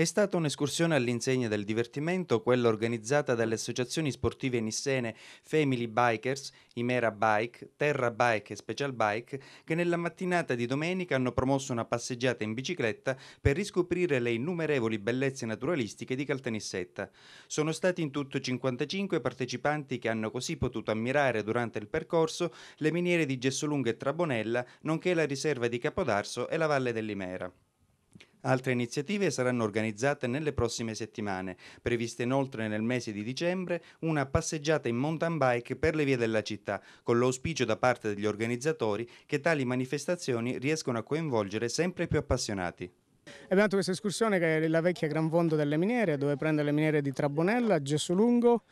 È stata un'escursione all'insegna del divertimento, quella organizzata dalle associazioni sportive nissene Family Bikers, Imera Bike, Terra Bike e Special Bike, che nella mattinata di domenica hanno promosso una passeggiata in bicicletta per riscoprire le innumerevoli bellezze naturalistiche di Caltanissetta. Sono stati in tutto 55 partecipanti che hanno così potuto ammirare durante il percorso le miniere di Gessolunga e Trabonella, nonché la riserva di Capodarso e la Valle dell'Imera. Altre iniziative saranno organizzate nelle prossime settimane, previste inoltre nel mese di dicembre una passeggiata in mountain bike per le vie della città, con l'auspicio da parte degli organizzatori che tali manifestazioni riescono a coinvolgere sempre più appassionati. Abbiamo fatto questa escursione che è la vecchia Gran Fondo delle Miniere, dove prende le miniere di Trabonella, Gessolungo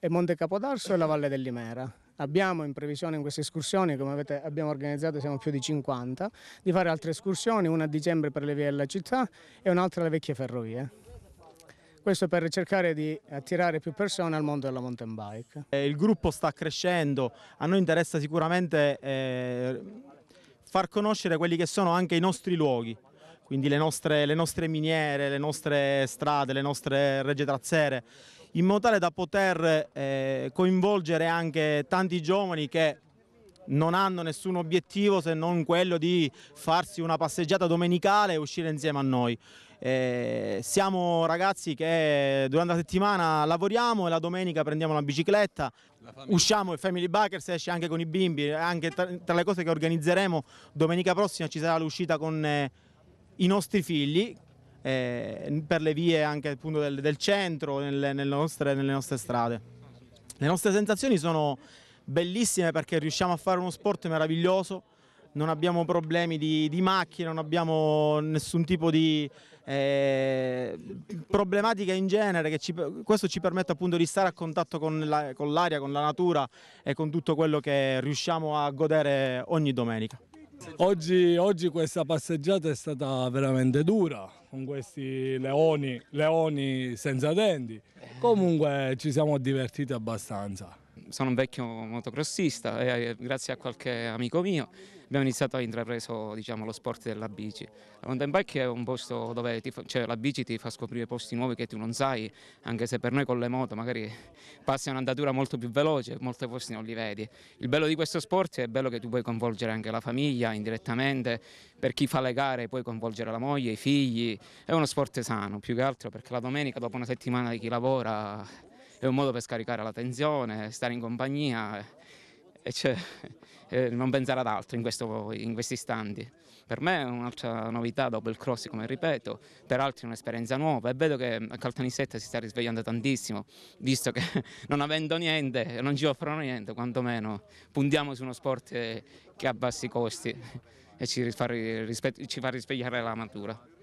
Lungo, Monte Capodarso e la Valle dell'Imera. Abbiamo in previsione in queste escursioni, come avete, abbiamo organizzato, siamo più di 50, di fare altre escursioni, una a dicembre per le vie della città e un'altra alle vecchie ferrovie. Questo per cercare di attirare più persone al mondo della mountain bike. Eh, il gruppo sta crescendo, a noi interessa sicuramente eh, far conoscere quelli che sono anche i nostri luoghi quindi le nostre, le nostre miniere, le nostre strade, le nostre regge trazzere, in modo tale da poter eh, coinvolgere anche tanti giovani che non hanno nessun obiettivo se non quello di farsi una passeggiata domenicale e uscire insieme a noi. Eh, siamo ragazzi che durante la settimana lavoriamo e la domenica prendiamo la bicicletta, la usciamo il Family Bikers esce anche con i bimbi, anche tra, tra, le cose che organizzeremo domenica prossima ci sarà l'uscita con... Eh, i nostri figli eh, per le vie anche appunto del, del centro, nelle, nelle, nostre, nelle nostre strade. Le nostre sensazioni sono bellissime perché riusciamo a fare uno sport meraviglioso, non abbiamo problemi di, di macchine, non abbiamo nessun tipo di eh, problematica in genere, ci, questo ci permette appunto di stare a contatto con l'aria, la, con, con la natura e con tutto quello che riusciamo a godere ogni domenica. Oggi, oggi, questa passeggiata è stata veramente dura con questi leoni, leoni senza denti. Comunque ci siamo divertiti abbastanza sono un vecchio motocrossista e eh, grazie a qualche amico mio abbiamo iniziato a intrapreso diciamo, lo sport della bici. La mountain bike è un posto dove fa, cioè, la bici ti fa scoprire posti nuovi che tu non sai, anche se per noi con le moto magari passi un'andatura molto più veloce, molti posti non li vedi. Il bello di questo sport è bello che tu puoi coinvolgere anche la famiglia indirettamente, per chi fa le gare puoi coinvolgere la moglie, i figli, è uno sport sano più che altro perché la domenica dopo una settimana di chi lavora è un modo per scaricare la tensione, stare in compagnia e, cioè, non pensare ad altro in, questo, in questi istanti. Per me è un'altra novità dopo il cross, come ripeto, per altri è un'esperienza nuova e vedo che a Caltanissetta si sta risvegliando tantissimo, visto che non avendo niente, non ci offrono niente, quantomeno puntiamo su uno sport che ha bassi costi e ci fa, risvegliare la natura.